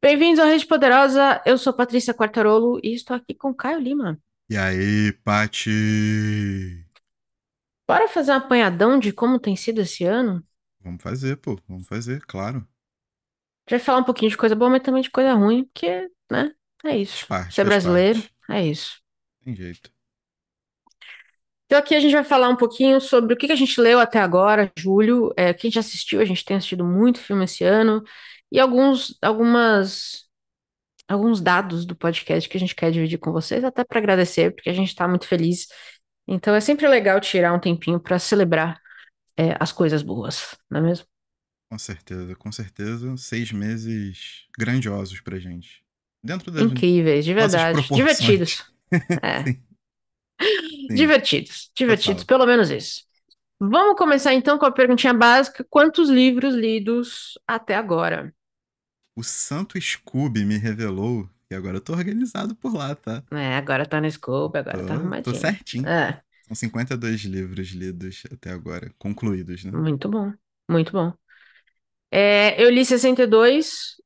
Bem-vindos ao Rede Poderosa, eu sou Patrícia Quartarolo e estou aqui com Caio Lima. E aí, Pati? Bora fazer um apanhadão de como tem sido esse ano? Vamos fazer, pô, vamos fazer, claro. A gente vai falar um pouquinho de coisa boa, mas também de coisa ruim, porque, né, é isso. Parte, Ser é brasileiro, parte. é isso. Tem jeito. Então aqui a gente vai falar um pouquinho sobre o que a gente leu até agora, julho, é, o que a gente assistiu, a gente tem assistido muito filme esse ano, e alguns, algumas, alguns dados do podcast que a gente quer dividir com vocês, até para agradecer, porque a gente está muito feliz. Então é sempre legal tirar um tempinho para celebrar é, as coisas boas, não é mesmo? Com certeza, com certeza. Seis meses grandiosos para gente. Dentro Incríveis, de verdade. Divertidos. É. Sim. Sim. Divertidos, divertidos, pelo menos isso. Vamos começar então com a perguntinha básica: quantos livros lidos até agora? o Santo Scooby me revelou e agora eu tô organizado por lá, tá? É, agora tá no Scooby, agora tá tô, tá arrumadinho. Tô certinho. É. São 52 livros lidos até agora, concluídos, né? Muito bom, muito bom. É, eu li 62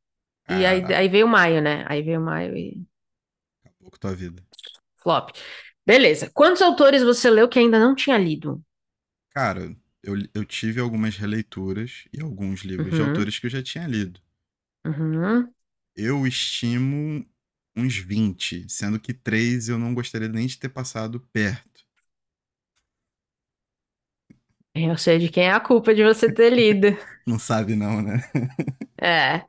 ah. e aí, aí veio maio, né? Aí veio maio e. Acabou com tua vida. Flop. Beleza. Quantos autores você leu que ainda não tinha lido? Cara, eu, eu tive algumas releituras e alguns livros uhum. de autores que eu já tinha lido. Uhum. Eu estimo uns 20, sendo que três eu não gostaria nem de ter passado perto. Eu sei de quem é a culpa de você ter lido. Não sabe, não, né? É.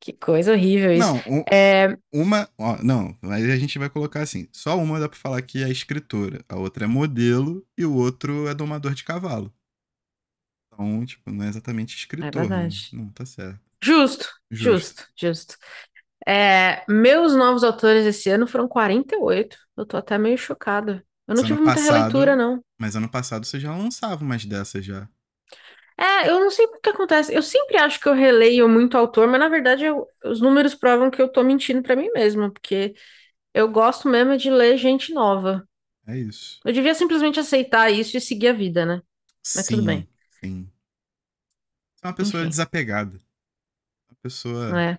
Que coisa horrível isso. Não, um, é... uma. Ó, não, mas a gente vai colocar assim: só uma dá pra falar que é escritora, a outra é modelo e o outro é domador de cavalo. Então, tipo, não é exatamente é escritor. É verdade. Não, tá certo. Justo, justo, justo. É, meus novos autores esse ano foram 48. Eu tô até meio chocada. Eu não tive muita passado, releitura, não. Mas ano passado você já lançava umas dessas já. É, eu não sei o que acontece. Eu sempre acho que eu releio muito autor, mas na verdade eu, os números provam que eu tô mentindo para mim mesma, porque eu gosto mesmo é de ler gente nova. É isso. Eu devia simplesmente aceitar isso e seguir a vida, né? Mas sim, tudo bem. Sim. Você é uma pessoa Enfim. desapegada pessoa. É.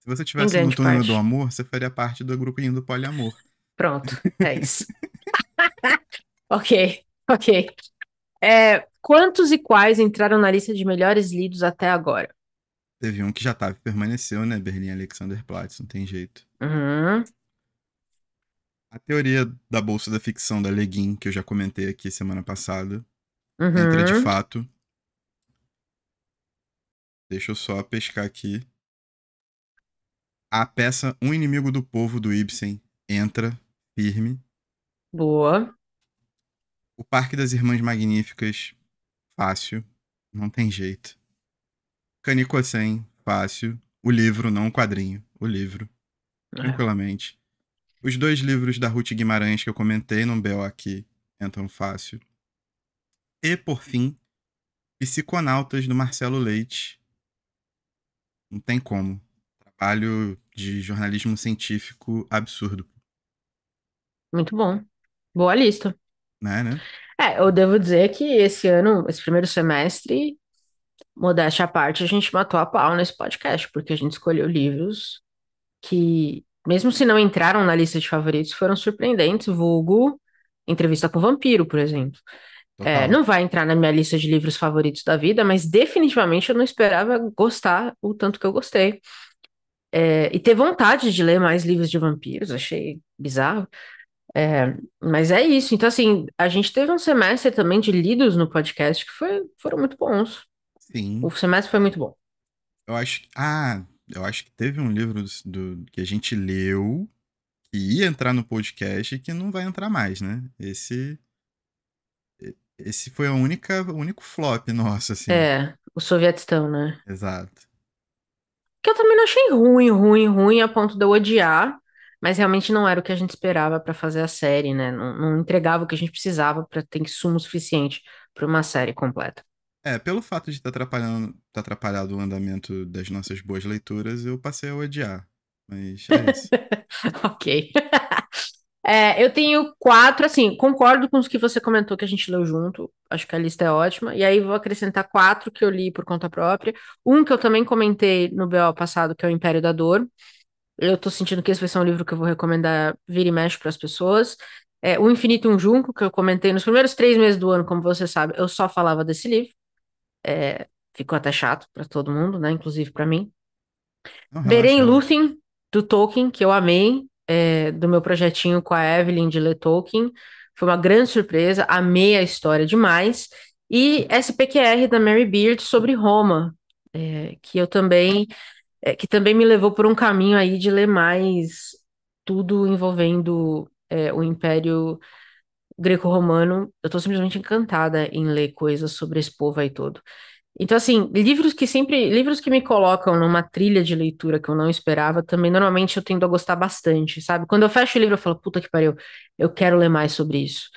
Se você tivesse no túnel parte. do amor, você faria parte do grupinho do poliamor. Pronto, é isso. ok, ok. É, quantos e quais entraram na lista de melhores lidos até agora? Teve um que já tava e permaneceu, né? Berlim Alexanderplatz, não tem jeito. Uhum. A teoria da bolsa da ficção da Leguin, que eu já comentei aqui semana passada, uhum. entra de uhum. fato. Deixa eu só pescar aqui. A peça Um Inimigo do Povo do Ibsen entra firme. Boa. O Parque das Irmãs Magníficas, fácil. Não tem jeito. Canico 100, fácil. O livro, não o quadrinho. O livro. É. Tranquilamente. Os dois livros da Ruth Guimarães que eu comentei num BO aqui entram fácil. E, por fim, Psiconautas do Marcelo Leite não tem como. Trabalho de jornalismo científico absurdo. Muito bom. Boa lista. Né, né? É, eu devo dizer que esse ano, esse primeiro semestre, modéstia à parte, a gente matou a pau nesse podcast, porque a gente escolheu livros que, mesmo se não entraram na lista de favoritos, foram surpreendentes, vulgo Entrevista com o Vampiro, por exemplo. É, não vai entrar na minha lista de livros favoritos da vida, mas definitivamente eu não esperava gostar o tanto que eu gostei. É, e ter vontade de ler mais livros de vampiros, achei bizarro. É, mas é isso. Então, assim, a gente teve um semestre também de lidos no podcast que foi, foram muito bons. Sim. O semestre foi muito bom. Eu acho que. Ah, eu acho que teve um livro do, do que a gente leu que ia entrar no podcast e que não vai entrar mais, né? Esse esse foi a única, o único flop nosso, assim. É, o Sovietistão, né? Exato. Que eu também não achei ruim, ruim, ruim, a ponto de eu odiar, mas realmente não era o que a gente esperava para fazer a série, né? Não, não, entregava o que a gente precisava para ter insumo suficiente para uma série completa. É, pelo fato de estar tá atrapalhando, tá atrapalhado o andamento das nossas boas leituras, eu passei a odiar. Mas é isso. ok. É, eu tenho quatro, assim, concordo com os que você comentou que a gente leu junto, acho que a lista é ótima, e aí vou acrescentar quatro que eu li por conta própria. Um que eu também comentei no BO passado, que é o Império da Dor. Eu tô sentindo que esse vai ser um livro que eu vou recomendar vira e mexe para as pessoas. É, o Infinito um Junco, que eu comentei nos primeiros três meses do ano, como você sabe, eu só falava desse livro. É, ficou até chato para todo mundo, né? Inclusive para mim. Beren Lúthien, do Tolkien, que eu amei é, do meu projetinho com a Evelyn de Le Tolkien. Foi uma grande surpresa, amei a história demais. E SPQR da Mary Beard sobre Roma, é, que eu também é, que também me levou por um caminho aí de ler mais tudo envolvendo é, o Império Greco-Romano. Eu estou simplesmente encantada em ler coisas sobre esse povo aí todo. Então, assim, livros que sempre. Livros que me colocam numa trilha de leitura que eu não esperava, também normalmente eu tendo a gostar bastante, sabe? Quando eu fecho o livro, eu falo, puta que pariu, eu quero ler mais sobre isso.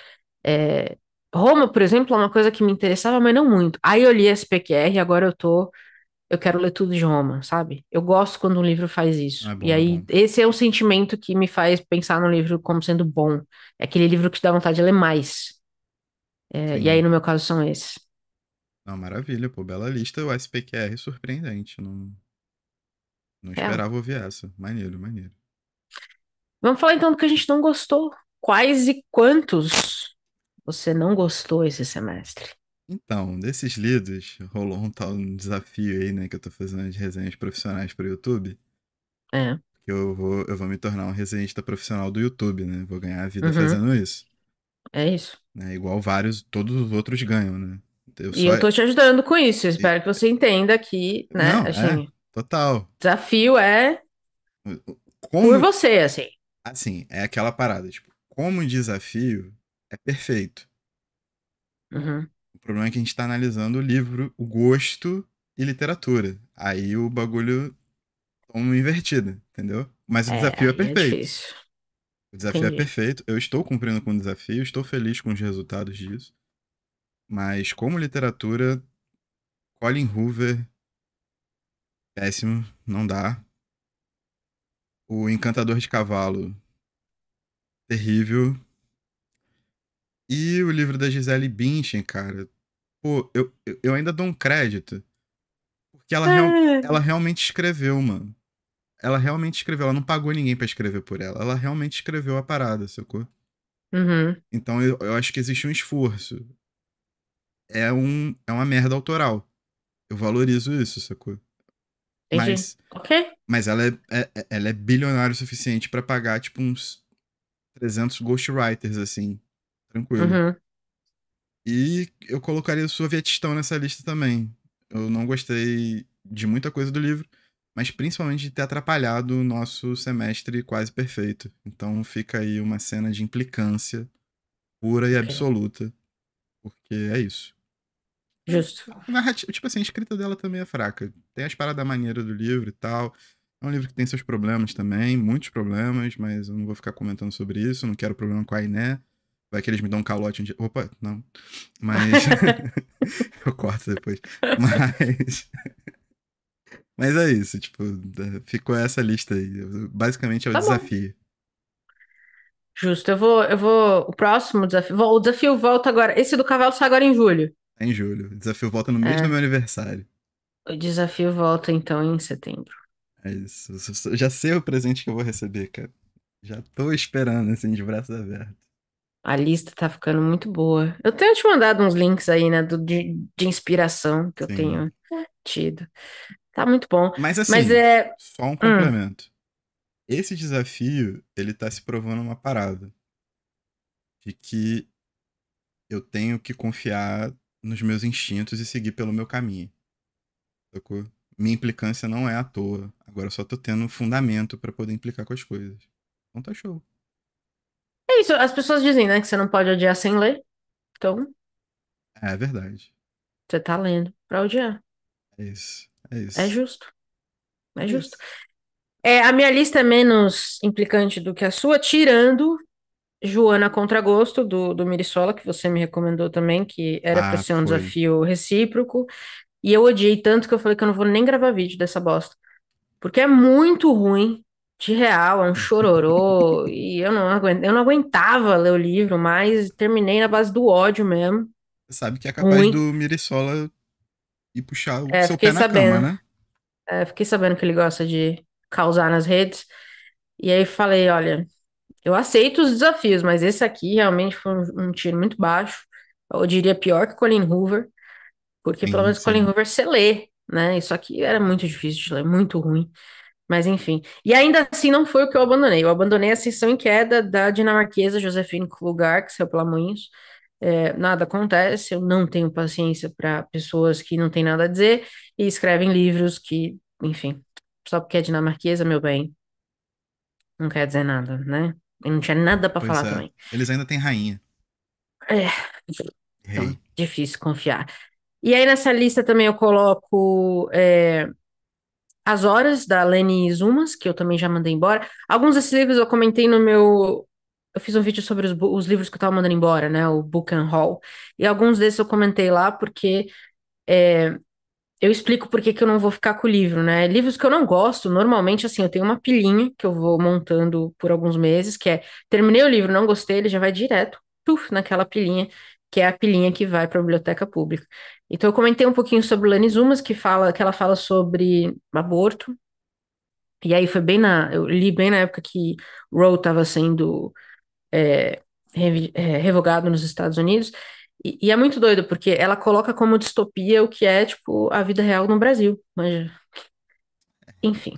É, Roma, por exemplo, é uma coisa que me interessava, mas não muito. Aí eu li SPQR e agora eu tô. Eu quero ler tudo de Roma, sabe? Eu gosto quando um livro faz isso. Ah, é bom, e é aí, esse é o sentimento que me faz pensar no livro como sendo bom. É aquele livro que te dá vontade de ler mais. É, e aí, no meu caso, são esses. Não, maravilha, pô, bela lista. O SPQR é surpreendente. Não, não É. esperava ouvir essa. Maneiro, maneiro. Vamos falar então do que a gente não gostou. Quais e quantos você não gostou esse semestre? Então, desses lidos, rolou um tal desafio aí, né, que eu tô fazendo de resenhas profissionais pro YouTube. É. Que eu vou, eu vou me tornar um resenhista profissional do YouTube, né? Vou ganhar a vida Uhum. fazendo isso. É isso. né? Igual vários, todos os outros ganham, né? Eu e eu estou te ajudando com isso. espero e... que você entenda que, né, Não, é, assim, é, total. desafio é como... por você, assim. Assim, é aquela parada, tipo, como desafio é perfeito. Uhum. O problema é que a gente está analisando o livro, o gosto e literatura. Aí o bagulho toma invertida, entendeu? Mas o é, desafio é, é perfeito. É o desafio é Entendi. é perfeito. Eu estou cumprindo com o desafio, estou feliz com os resultados disso. Mas como literatura, Colin Hoover, péssimo, não dá. O Encantador de Cavalo, terrível. E o livro da Gisele Bündchen, cara. Pô, eu, eu ainda dou um crédito. Porque ela, real, é. ela realmente escreveu, mano. Ela realmente escreveu. Ela não pagou ninguém para escrever por ela. Ela realmente escreveu a parada, sacou? Uhum. Então eu, eu acho que existe um esforço é, um, é uma merda autoral. Eu valorizo isso, sacou? Entendi. Mas, okay. mas ela, é, é, é ela é bilionária o suficiente para pagar, tipo, uns 300 ghostwriters, assim. Tranquilo. Uhum. E eu colocaria o Sovietistão nessa lista também. Eu não gostei de muita coisa do livro, mas principalmente de ter atrapalhado o nosso semestre quase perfeito. Então fica aí uma cena de implicância pura e absoluta. Porque é isso. Justo. Narrativa, tipo assim, a escrita dela também é fraca. Tem as paradas maneiras do livro e tal. É um livro que tem seus problemas também, muitos problemas, mas eu não vou ficar comentando sobre isso, não quero problema com a Iné. Vai que eles me dão um calote um dia. Opa, não. Mas. eu corto depois. Mas. Mas é isso, tipo, ficou essa lista aí. Basicamente é o tá desafio. Bom. Justo, eu vou, eu vou. O próximo desafio. O desafio volta agora. Esse do cavalo sai agora em julho. Tá em julho. O desafio volta no mês é. do meu aniversário. O desafio volta então em setembro. É isso. Eu já sei o presente que eu vou receber, cara. Já tô esperando, assim, de braços abertos. A lista tá ficando muito boa. Eu tenho te mandado uns links aí, né, do, de, de inspiração que Sim. eu tenho tido. Tá muito bom. Mas assim, Mas é... só um hum. complemento. Hum. Esse desafio, ele tá se provando uma parada. De que eu tenho que confiar nos meus instintos e seguir pelo meu caminho. Sacou? Minha implicância não é à toa. Agora eu só tô tendo um fundamento para poder implicar com as coisas. Então tá show. É isso, as pessoas dizem, né, que você não pode odiar sem ler. Então. É verdade. Você tá lendo pra odiar. É isso, é, é isso. É, é justo. É, justo. É, a minha lista é menos implicante do que a sua, tirando Joana Contragosto, do, do Mirissola, que você me recomendou também, que era ah, para ser um foi. desafio recíproco. E eu odiei tanto que eu falei que eu não vou nem gravar vídeo dessa bosta. Porque é muito ruim, de real, é um chororô. e eu não, aguento eu não aguentava ler o livro, mas terminei na base do ódio mesmo. Você sabe que é capaz ruim. do Mirissola ir puxar o é, seu pé na sabendo. cama, né? É, fiquei sabendo que ele gosta de causar nas redes. E aí falei, olha, eu aceito os desafios, mas esse aqui realmente foi um, um tiro muito baixo. Eu diria pior que Colin Hoover, porque sim, pelo menos sim. Colin Hoover você lê, né? Isso aqui era muito difícil de ler, muito ruim. Mas enfim. E ainda assim não foi o que eu abandonei. Eu abandonei a sessão em Queda da dinamarquesa Josefine Klugar, que saiu pela Moinhos. É, nada acontece, eu não tenho paciência para pessoas que não têm nada a dizer e escrevem livros que, enfim, só porque é dinamarquesa, meu bem, não quer dizer nada, né? Eu não tinha nada para falar é. também. Eles ainda têm rainha. É. Então, difícil confiar. E aí nessa lista também eu coloco é, As Horas, da Lene Zumas, que eu também já mandei embora. Alguns desses livros eu comentei no meu. Eu fiz um vídeo sobre os, os livros que eu tava mandando embora, né? O Book and Hall. E alguns desses eu comentei lá porque é, eu explico por que, eu não vou ficar com o livro, né? Livros que eu não gosto, normalmente, assim, eu tenho uma pilinha que eu vou montando por alguns meses, que é, terminei o livro, não gostei, ele já vai direto, puf, naquela pilinha que é a pilinha que vai para a biblioteca pública. Então, eu comentei um pouquinho sobre Lani Zumas, que, fala, que ela fala sobre aborto, e aí foi bem na... Eu li bem na época que Roe estava sendo é, re, é, revogado nos Estados Unidos, e, e, é muito doido, porque ela coloca como distopia o que é, tipo, a vida real no Brasil. Mas... Enfim.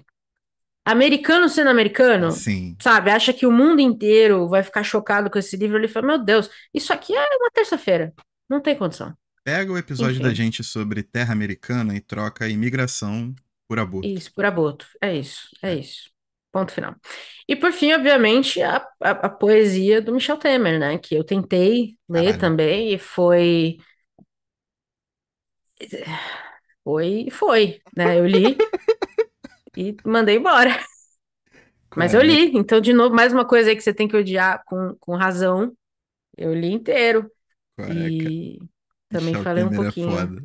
Americano sendo americano, Sim. sabe? Acha que o mundo inteiro vai ficar chocado com esse livro. Ele fala, meu Deus, isso aqui é uma terça-feira. Não tem condição. Pega o episódio Enfim. da gente sobre terra americana e troca imigração por aborto. Isso, por aborto. É isso, é, é. isso. Ponto final. E por fim, obviamente, a, a, a poesia do Michel Temer, né? Que eu tentei ler Caralho. também e foi. Foi, foi, né? Eu li e mandei embora. Claro. Mas eu li. Então, de novo, mais uma coisa aí que você tem que odiar com, com razão. Eu li inteiro. Caraca. E também Michel falei Temer um é pouquinho. É foda.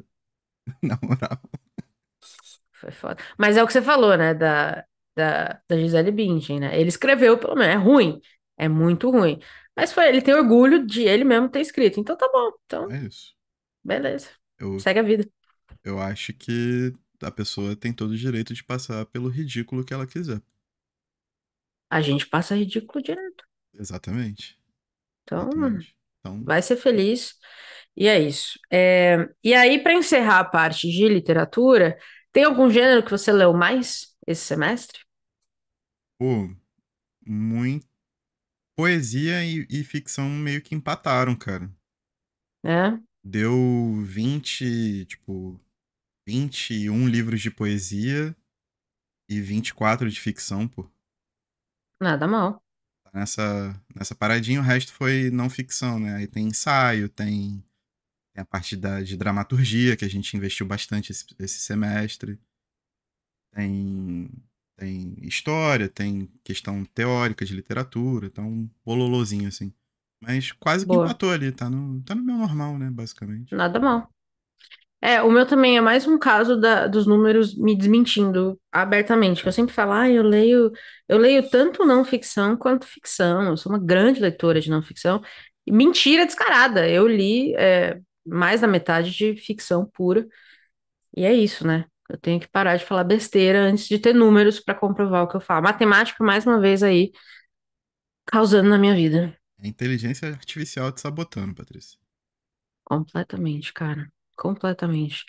Na moral. Foi foda. Mas é o que você falou, né? Da, da, da Gisele Bündchen, né? Ele escreveu, pelo menos, é ruim, é muito ruim. Mas foi, ele tem orgulho de ele mesmo ter escrito, então tá bom. Então, É isso. beleza, Eu, segue a vida. eu acho que a pessoa tem todo o direito de passar pelo ridículo que ela quiser. A gente passa ridículo direto. Exatamente. Então, Exatamente. Então, vai ser feliz. E é isso. É, E aí, para encerrar a parte de literatura, tem algum gênero que você leu mais esse semestre? Pô, muito. Poesia e, e ficção meio que empataram, cara. É? Deu 20, tipo, 21 livros de poesia e 24 de ficção, pô. Nada mal. Tá nessa, nessa paradinha, o resto foi não ficção, né? Aí tem ensaio, tem, tem a parte da, de dramaturgia, que a gente investiu bastante esse, esse semestre. Tem tem história, tem questão teórica de literatura, tá um bololozinho assim. Mas quase que matou ali, tá no, tá no meu normal, né, basicamente. Nada mal. É, o meu também é mais um caso da, dos números me desmentindo abertamente. eu sempre falo, ah, eu leio, eu leio tanto não ficção quanto ficção. Eu sou uma grande leitora de não ficção. Mentira descarada. Eu li é, mais da metade de ficção pura. E é isso, né? Eu tenho que parar de falar besteira antes de ter números para comprovar o que eu falo. Matemática, mais uma vez, aí, causando na minha vida. É inteligência artificial te sabotando, Patrícia. Completamente, cara. Completamente.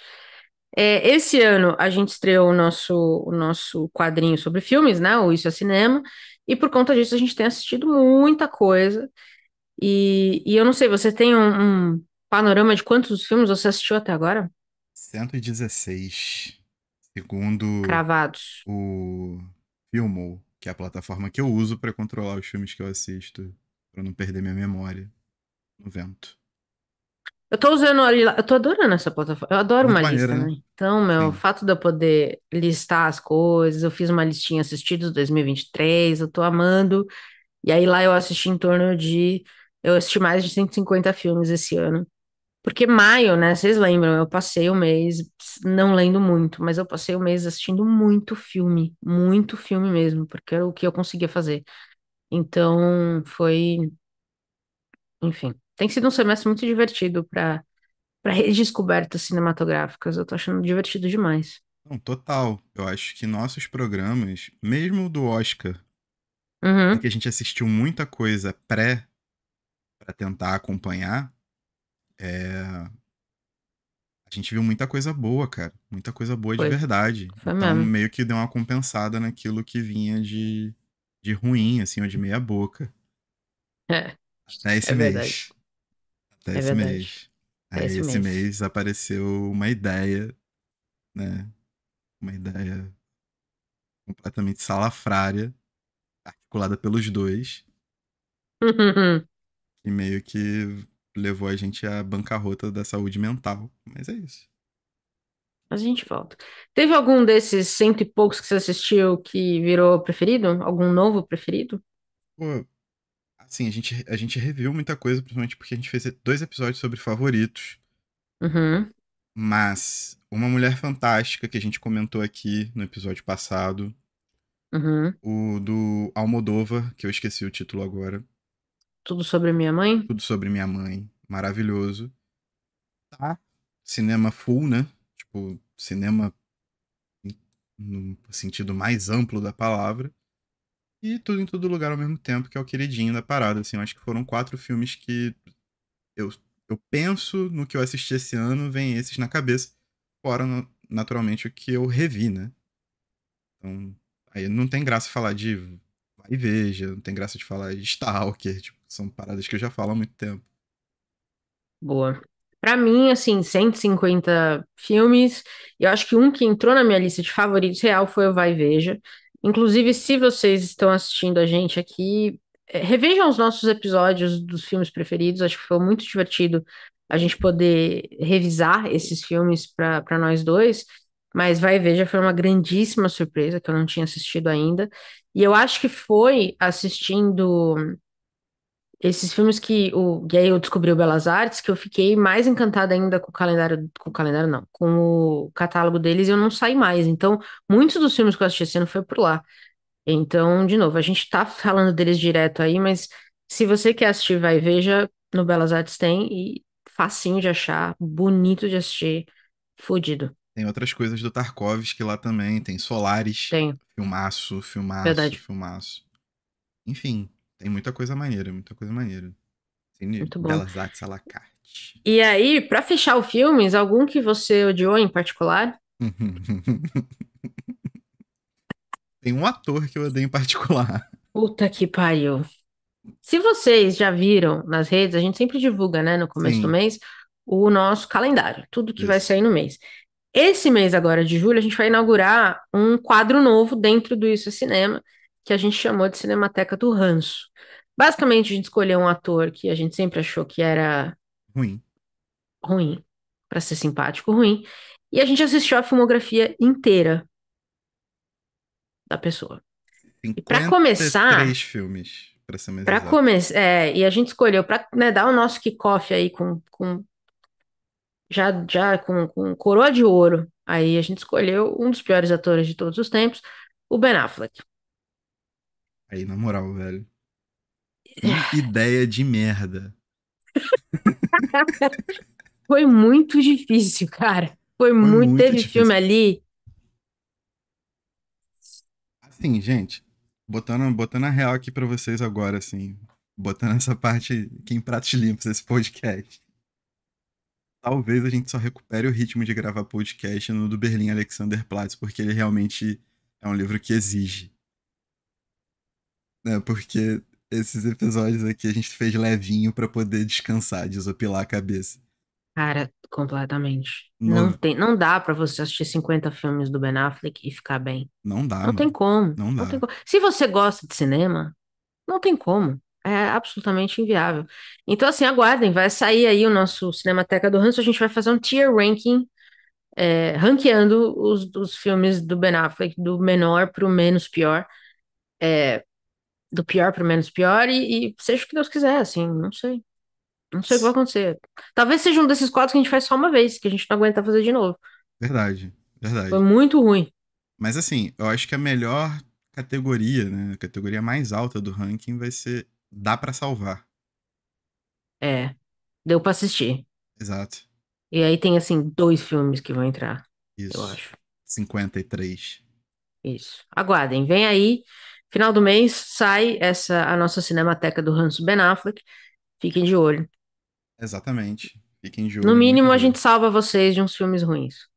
É, esse ano a gente estreou o nosso, o nosso quadrinho sobre filmes, né? O Isso é Cinema. E por conta disso a gente tem assistido muita coisa. E, e eu não sei, você tem um, um panorama de quantos filmes você assistiu até agora? 116. Segundo Cravados. o Filmo, que é a plataforma que eu uso para controlar os filmes que eu assisto, para não perder minha memória no vento. Eu tô usando, eu tô adorando essa plataforma. Eu adoro Muito uma maneira, lista, né? né? Então, meu, o fato de eu poder listar as coisas, eu fiz uma listinha assistidos 2023, eu tô amando. E aí lá eu assisti em torno de, eu assisti mais de 150 filmes esse ano. Porque maio, né? Vocês lembram, eu passei o mês não lendo muito, mas eu passei o mês assistindo muito filme, muito filme mesmo, porque era o que eu conseguia fazer. Então, foi. Enfim, tem sido um semestre muito divertido para para redescobertas cinematográficas. Eu tô achando divertido demais. Não, total. Eu acho que nossos programas, mesmo do Oscar, uhum. que a gente assistiu muita coisa pré para tentar acompanhar, é... A gente viu muita coisa boa, cara. Muita coisa boa Foi. de verdade. Foi então, mesmo. meio que deu uma compensada naquilo que vinha de, de ruim, assim, ou de meia boca. É. Até é esse é mês. Até é esse verdade. mês. Até Aí esse, esse mês. mês apareceu uma ideia, né? Uma ideia completamente salafrária, articulada pelos dois. e meio que levou a gente à bancarrota da saúde mental. Mas é isso. A gente volta. Teve algum desses cento e poucos que você assistiu que virou preferido? Algum novo preferido? Pô, assim, a gente, a gente reviu muita coisa, principalmente porque a gente fez dois episódios sobre favoritos. Uhum. Mas Uma Mulher Fantástica, que a gente comentou aqui no episódio passado. Uhum. O do Almodova, que eu esqueci o título agora. Tudo sobre minha mãe? Tudo sobre minha mãe. Maravilhoso. Tá. Cinema full, né? Tipo, cinema no sentido mais amplo da palavra. E tudo em todo lugar ao mesmo tempo, que é o queridinho da parada. Assim, eu acho que foram quatro filmes que eu, eu penso no que eu assisti esse ano, vem esses na cabeça. Fora, naturalmente, o que eu revi, né? Então, aí não tem graça falar de e veja, não tem graça de falar Stalker, tipo, são paradas que eu já falo há muito tempo. Boa. Para mim, assim, 150 filmes, eu acho que um que entrou na minha lista de favoritos real foi o Vai e Veja. Inclusive, se vocês estão assistindo a gente aqui, é, revejam os nossos episódios dos filmes preferidos, acho que foi muito divertido a gente poder revisar esses filmes para nós dois. Mas Vai e Veja foi uma grandíssima surpresa que eu não tinha assistido ainda. E eu acho que foi assistindo esses filmes que o descobri o Belas Artes, que eu fiquei mais encantada ainda com o calendário, com o calendário não, com o catálogo deles e eu não saí mais. Então, muitos dos filmes que eu assisti esse ano foi por lá. Então, de novo, a gente tá falando deles direto aí, mas se você quer assistir, vai veja, no Belas Artes tem e facinho de achar, bonito de assistir, fodido. Tem outras coisas do Tarkovsky lá também. Tem solares, Tem. Filmaço, filmaço, Verdade. filmaço. Enfim, tem muita coisa maneira, muita coisa maneira. Muito bom. Belas artes à la carte. E aí, pra fechar o filmes, algum que você odiou em particular? tem um ator que eu odeio em particular. Puta que pariu. Se vocês já viram nas redes, a gente sempre divulga, né, no começo Sim. do mês, o nosso calendário, tudo que Isso. vai sair no mês. Esse mês agora de julho, a gente vai inaugurar um quadro novo dentro do Isso é Cinema, que a gente chamou de Cinemateca do Ranço. Basicamente, a gente escolheu um ator que a gente sempre achou que era ruim. Ruim, para ser simpático, ruim. E a gente assistiu a filmografia inteira da pessoa. E para começar, três filmes, para ser mais Para começar, é, e a gente escolheu para né, dar o nosso kickoff aí com, com já, já com, com coroa de ouro. Aí a gente escolheu um dos piores atores de todos os tempos, o Ben Affleck. Aí, na moral, velho. Que é. ideia de merda. Foi muito difícil, cara. Foi, Foi muito. muito Teve difícil. filme ali. Assim, gente, botando, botando a real aqui para vocês agora, assim. Botando essa parte aqui em pratos limpos, esse podcast talvez a gente só recupere o ritmo de gravar podcast no do Berlim Alexanderplatz, porque ele realmente é um livro que exige. É, porque esses episódios aqui a gente fez levinho para poder descansar, desopilar a cabeça. Cara, completamente. Não, não tem, não dá para você assistir 50 filmes do Ben Affleck e ficar bem. Não dá. Não mano. tem como. Não, não dá. Tem como. Se você gosta de cinema, não tem como. É absolutamente inviável. Então, assim, aguardem, vai sair aí o nosso Cinemateca do Ranço, a gente vai fazer um tier ranking, é, ranqueando os, os filmes do Ben Affleck, do menor pro menos pior, é, do pior pro menos pior, e, e, seja o que Deus quiser, assim, não sei. Não sei o que vai acontecer. Talvez seja um desses quadros que a gente faz só uma vez, que a gente não aguenta fazer de novo. Verdade, verdade. Foi muito ruim. Mas assim, eu acho que a melhor categoria, né, a categoria mais alta do ranking vai ser dá para salvar. É, deu para assistir. Exato. E aí tem, assim, dois filmes que vão entrar, Isso. eu acho. 53. Isso. Aguardem, vem aí. Final do mês sai essa a nossa cinemateca do Hans Ben Affleck. Fiquem de olho. Exatamente. Fiquem de olho. No mínimo, a gente salva vocês de uns filmes ruins.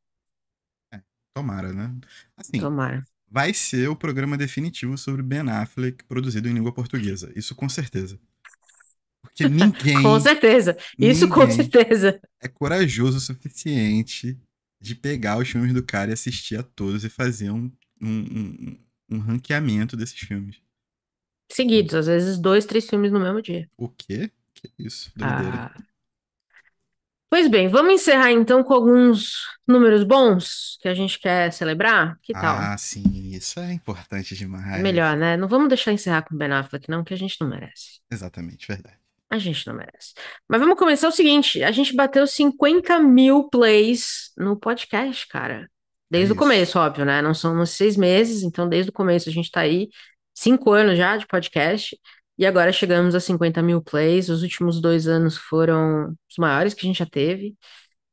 É, tomara, né? Assim, Tomara vai ser o programa definitivo sobre Ben Affleck produzido em língua portuguesa. Isso com certeza. Porque ninguém. com certeza. Isso com certeza. É corajoso o suficiente de pegar os filmes do cara e assistir a todos e fazer um, um, um, um ranqueamento desses filmes. Seguidos, às vezes dois, três filmes no mesmo dia. O quê? Que isso? Ah, Doideira. Ah. Pois bem, vamos encerrar então com alguns números bons que a gente quer celebrar? Que tal? Ah, sim, isso é importante demais. Melhor, né? Não vamos deixar encerrar com o Ben Affleck, não, que a gente não merece. Exatamente, verdade. A gente não merece. Mas vamos começar o seguinte: a gente bateu 50 mil plays no podcast, cara. Desde o começo, óbvio, né? Não são uns seis meses, então desde o começo a gente tá aí, cinco anos já de podcast. E agora chegamos a 50 mil plays. Os últimos dois anos foram os maiores que a gente já teve.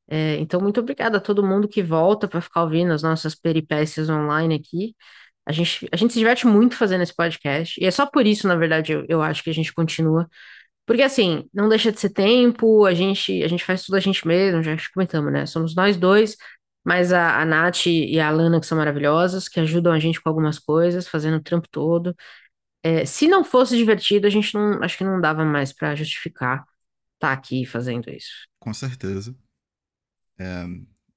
É, então, muito obrigada a todo mundo que volta para ficar ouvindo as nossas peripécias online aqui. A gente, a gente se diverte muito fazendo esse podcast. E é só por isso, na verdade, eu, eu acho que a gente continua. Porque, assim, não deixa de ser tempo, a gente, a gente faz tudo a gente mesmo, já comentamos, né? Somos nós dois, mas a, a Nath e a Lana, que são maravilhosas, que ajudam a gente com algumas coisas, fazendo o trampo todo. É, se não fosse divertido, a gente não, acho que não dava mais para justificar estar tá aqui fazendo isso. Com certeza. É,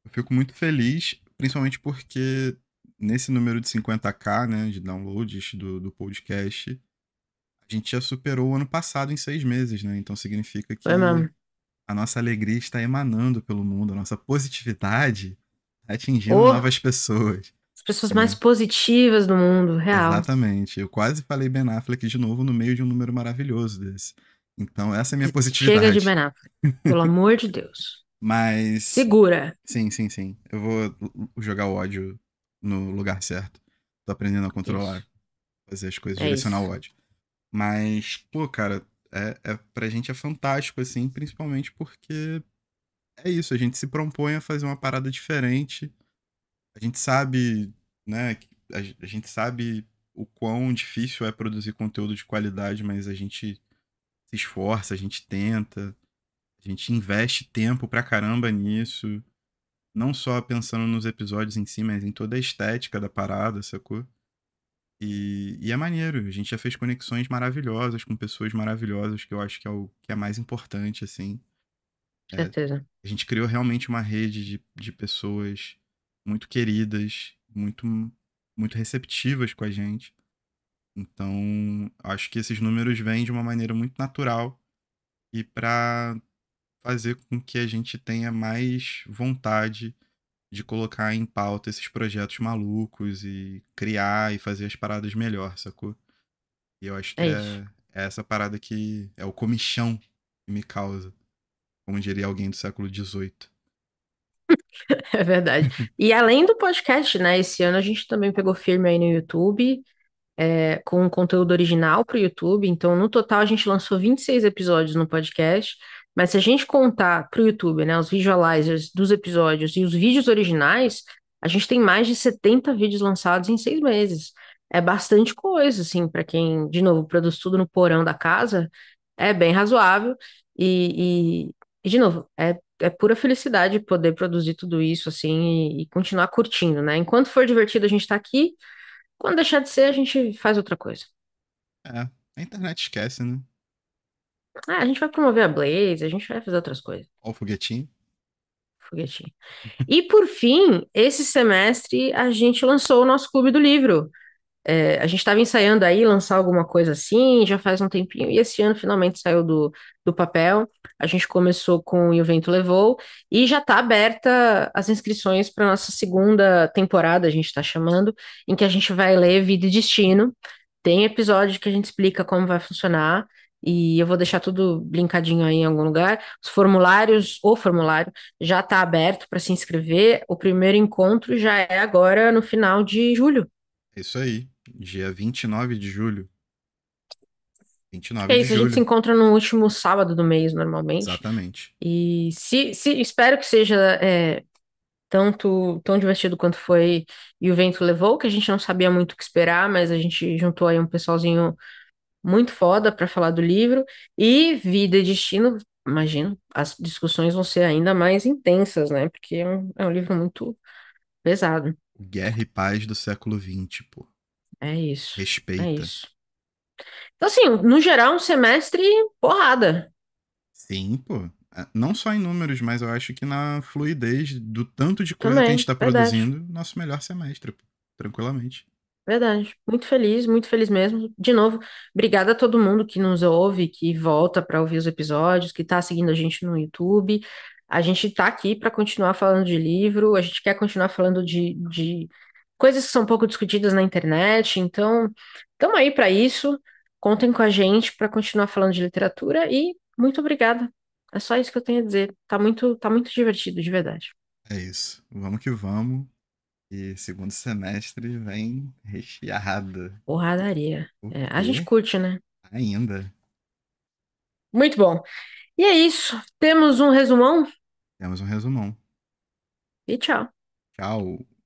eu fico muito feliz, principalmente porque nesse número de 50k, né, de downloads do, do podcast, a gente já superou o ano passado em seis meses, né? Então significa que a nossa alegria está emanando pelo mundo, a nossa positividade atingindo oh. novas pessoas. As pessoas mais positivas do mundo, real. Exatamente. Eu quase falei Ben Affleck de novo no meio de um número maravilhoso desse. Então, essa é a minha positividade. Chega de Ben Affleck, pelo amor de Deus. Mas. Segura! Sim, sim, sim. Eu vou jogar o ódio no lugar certo. Tô aprendendo a controlar, isso. fazer as coisas, é direcionar isso. o ódio. Mas, pô, cara, é, é, pra gente é fantástico, assim, principalmente porque é isso, a gente se propõe a fazer uma parada diferente a gente sabe, né, a, gente sabe o quão difícil é produzir conteúdo de qualidade, mas a gente se esforça, a gente tenta, a gente investe tempo pra caramba nisso. Não só pensando nos episódios em si, mas em toda a estética da parada, sacou? E, e, é maneiro, a gente já fez conexões maravilhosas com pessoas maravilhosas, que eu acho que é o que é mais importante, assim. É, a gente criou realmente uma rede de, de pessoas muito queridas, muito, muito receptivas com a gente. Então, acho que esses números vêm de uma maneira muito natural e para fazer com que a gente tenha mais vontade de colocar em pauta esses projetos malucos e criar e fazer as paradas melhor, sacou? E eu acho que é, é, é essa parada que é o comichão que me causa, como diria alguém do século XVIII. É verdade. E além do podcast, né? Esse ano a gente também pegou firme aí no YouTube, é, com um conteúdo original para o YouTube. Então, no total, a gente lançou 26 episódios no podcast. Mas se a gente contar para o YouTube, né, os visualizers dos episódios e os vídeos originais, a gente tem mais de 70 vídeos lançados em seis meses. É bastante coisa, assim, para quem, de novo, produz tudo no porão da casa, é bem razoável. E, e, e de novo, é é pura felicidade poder produzir tudo isso, assim, e, e continuar curtindo, né? Enquanto for divertido, a gente tá aqui. Quando deixar de ser, a gente faz outra coisa. É, a internet esquece, né? É, a gente vai promover a Blaze, a gente vai fazer outras coisas. Ó, o foguetinho. Foguetinho. e por fim, esse semestre a gente lançou o nosso clube do livro. É, a gente estava ensaiando aí lançar alguma coisa assim, já faz um tempinho, e esse ano finalmente saiu do, do papel. A gente começou com E o Vento Levou, e já está aberta as inscrições para nossa segunda temporada, a gente está chamando, em que a gente vai ler Vida e Destino. Tem episódio que a gente explica como vai funcionar, e eu vou deixar tudo linkadinho aí em algum lugar. Os formulários, o formulário já está aberto para se inscrever. O primeiro encontro já é agora no final de julho. Isso aí dia 29 de julho. 29 é isso, de julho. a gente se encontra no último sábado do mês, normalmente. Exatamente. E se, se espero que seja é, tanto tão divertido quanto foi E o Vento Levou, que a gente não sabia muito o que esperar, mas a gente juntou aí um pessoalzinho muito foda para falar do livro. E Vida e Destino, imagino, as discussões vão ser ainda mais intensas, né? Porque é um, é um livro muito pesado. Guerra e Paz do século XX, pô. É isso. É Respeita. É isso. Então, assim, no geral, um semestre porrada. Sim, pô. Ah, não só em números, mas eu acho que na fluidez do tanto de coisa que a gente está verdade. produzindo, nosso melhor semestre, tranquilamente. Verdade. Muito feliz, muito feliz mesmo. De novo, obrigada a todo mundo que nos ouve, que volta para ouvir os episódios, que está seguindo a gente no YouTube. A gente está aqui para continuar falando de livro, a gente quer continuar falando de, de coisas que são pouco discutidas na internet. Então, estamos aí para isso. Contem com a gente para continuar falando de literatura e muito obrigada. É só isso que eu tenho a dizer. Tá muito, tá muito divertido, de verdade. É isso. Vamos que vamos. E segundo semestre vem recheada. Porradaria. É, a gente curte, né? Ainda. Muito bom. E é isso. Temos um resumão? Temos um resumão. E tchau. Tchau.